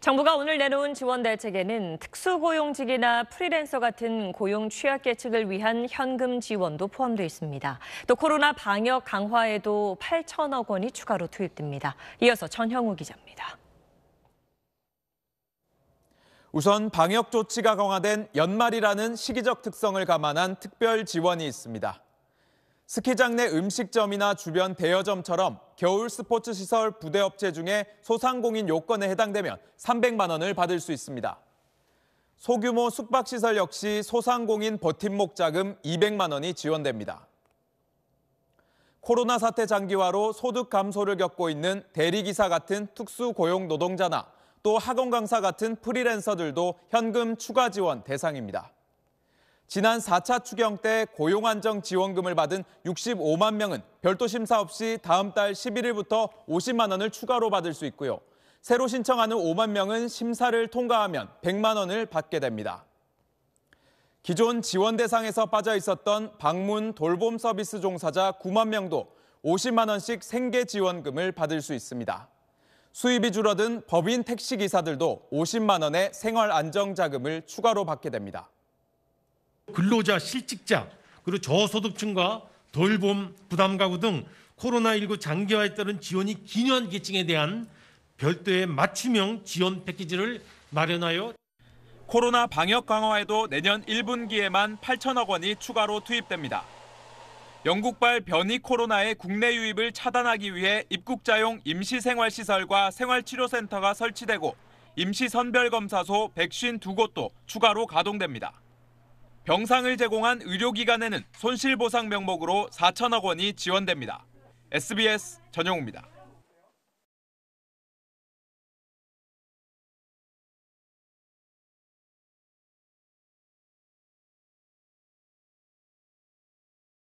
정부가 오늘 내놓은 지원 대책에는 특수고용직이나 프리랜서 같은 고용 취약계층을 위한 현금 지원도 포함되어 있습니다. 또 코로나 방역 강화에도 8천억 원이 추가로 투입됩니다. 이어서 전형우 기자입니다. 우선 방역 조치가 강화된 연말이라는 시기적 특성을 감안한 특별 지원이 있습니다. 스키장 내 음식점이나 주변 대여점처럼 겨울 스포츠 시설 부대업체 중에 소상공인 요건에 해당되면 300만 원을 받을 수 있습니다. 소규모 숙박시설 역시 소상공인 버팀목 자금 200만 원이 지원됩니다. 코로나 사태 장기화로 소득 감소를 겪고 있는 대리기사 같은 특수고용 노동자나 또 학원 강사 같은 프리랜서들도 현금 추가 지원 대상입니다. 지난 4차 추경 때 고용안정지원금을 받은 65만 명은 별도 심사 없이 다음 달 11일부터 50만 원을 추가로 받을 수 있고요. 새로 신청하는 5만 명은 심사를 통과하면 100만 원을 받게 됩니다. 기존 지원 대상에서 빠져 있었던 방문 돌봄 서비스 종사자 9만 명도 50만 원씩 생계 지원금을 받을 수 있습니다. 수입이 줄어든 법인 택시 기사들도 50만 원의 생활 안정 자금을 추가로 받게 됩니다. 근로자, 실직자, 그리고 저소득층과 돌봄, 부담 가구 등 코로나19 장기화에 따른 지원이 기여한 계층에 대한 별도의 맞춤형 지원 패키지를 마련하여 코로나 방역 강화에도 내년 1분기에만 8천억 원이 추가로 투입됩니다. 영국발 변이 코로나의 국내 유입을 차단하기 위해 입국자용 임시생활시설과 생활치료센터가 설치되고 임시선별검사소 백신 2곳도 추가로 가동됩니다. 병상을 제공한 의료기관에는 손실보상 명목으로 4천억 원이 지원됩니다. SBS 전용우입니다.